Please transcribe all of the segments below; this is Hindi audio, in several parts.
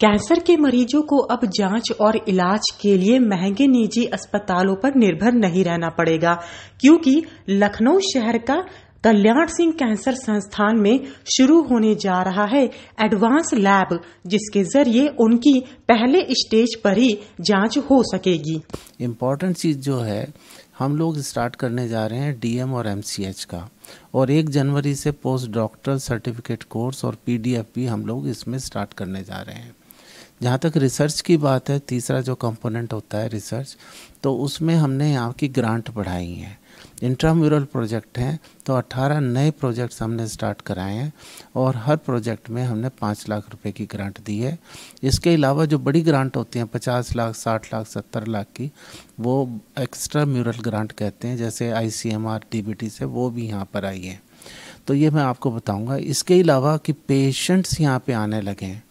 कैंसर के मरीजों को अब जांच और इलाज के लिए महंगे निजी अस्पतालों पर निर्भर नहीं रहना पड़ेगा क्योंकि लखनऊ शहर का कल्याण सिंह कैंसर संस्थान में शुरू होने जा रहा है एडवांस लैब जिसके जरिए उनकी पहले स्टेज पर ही जांच हो सकेगी इम्पोर्टेंट चीज जो है हम लोग स्टार्ट करने जा रहे हैं डीएम और एमसीएच का और एक जनवरी से पोस्ट डॉक्टर सर्टिफिकेट कोर्स और पीडीएफ भी हम लोग इसमें स्टार्ट करने जा रहे हैं जहाँ तक रिसर्च की बात है तीसरा जो कंपोनेंट होता है रिसर्च तो उसमें हमने यहाँ की ग्रांट बढ़ाई है इंट्राम्यूरल प्रोजेक्ट हैं तो 18 नए प्रोजेक्ट्स हमने स्टार्ट कराए हैं और हर प्रोजेक्ट में हमने पाँच लाख रुपए की ग्रांट दी है इसके अलावा जो बड़ी ग्रांट होती हैं पचास लाख साठ लाख सत्तर लाख की वो एक्स्ट्रा म्यूरल ग्रांट कहते हैं जैसे I C M R B T से वो भी यहाँ पर आई है तो ये मैं आपको बताऊँगा इसके अलावा कि पेशेंट्स यहाँ पर आने लगे हैं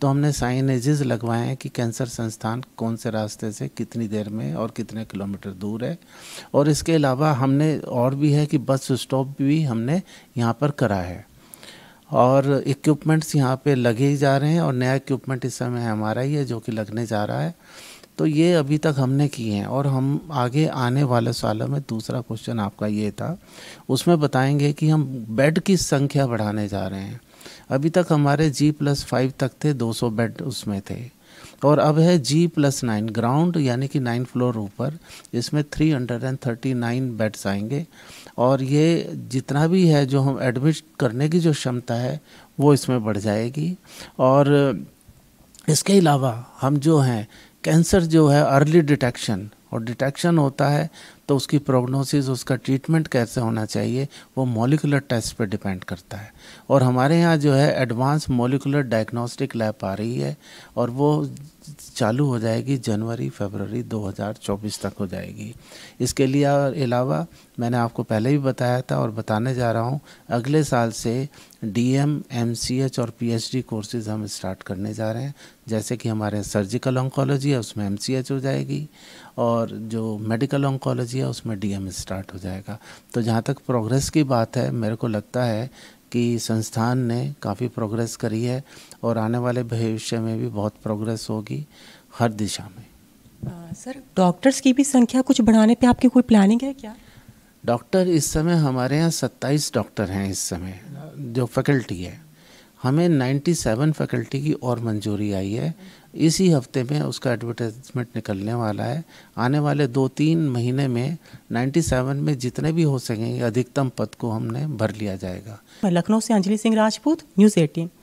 तो हमने साइनेजेस लगवाए हैं कि कैंसर संस्थान कौन से रास्ते से कितनी देर में और कितने किलोमीटर दूर है और इसके अलावा हमने और भी है कि बस स्टॉप भी हमने यहाँ पर करा है और इक्विपमेंट्स यहाँ पे लगे ही जा रहे हैं और नया इक्विपमेंट इस समय हमारा ही है जो कि लगने जा रहा है तो ये अभी तक हमने किए हैं और हम आगे आने वाले सालों में दूसरा क्वेश्चन आपका ये था उसमें बताएंगे कि हम बेड की संख्या बढ़ाने जा रहे हैं अभी तक हमारे जी प्लस फाइव तक थे 200 बेड उसमें थे और अब है जी प्लस नाइन ग्राउंड यानी कि नाइन फ्लोर ऊपर इसमें three hundred and thirty nine beds आएंगे और ये जितना भी है जो हम एडमिट करने की जो क्षमता है वो इसमें बढ़ जाएगी और इसके अलावा हम जो हैं कैंसर जो है अर्ली डिटेक्शन और डिटेक्शन होता है तो उसकी प्रोग्नोसिस उसका ट्रीटमेंट कैसे होना चाहिए वो मोलिकुलर टेस्ट पे डिपेंड करता है और हमारे यहाँ जो है एडवांस मोलिकुलर डायग्नोस्टिक लैब आ रही है और वो चालू हो जाएगी जनवरी फरवरी 2024 तक हो जाएगी इसके लिए अलावा मैंने आपको पहले भी बताया था और बताने जा रहा हूँ अगले साल से D M M C H और पी एच डी कोर्सेज हम स्टार्ट करने जा रहे हैं जैसे कि हमारे सर्जिकल ऑन्कोलॉजी है उसमें एम सी एच हो जाएगी और जो मेडिकल ऑन्कोलॉजी कीजिए उसमें डीएम स्टार्ट हो जाएगा तो जहाँ तक प्रोग्रेस की बात है मेरे को लगता है कि संस्थान ने काफ़ी प्रोग्रेस करी है और आने वाले भविष्य में भी बहुत प्रोग्रेस होगी हर दिशा में सर डॉक्टर्स की भी संख्या कुछ बढ़ाने पे आपकी कोई प्लानिंग है क्या डॉक्टर इस समय हमारे यहाँ सत्ताईस डॉक्टर हैं इस समय जो फैकल्टी है हमें 97 फैकल्टी की और मंजूरी आई है इसी हफ्ते में उसका एडवर्टाइजमेंट निकलने वाला है आने वाले दो तीन महीने में 97 में जितने भी हो सकेंगे अधिकतम पद को हमने भर लिया जाएगा लखनऊ से अंजलि सिंह राजपूत न्यूज़ एटीन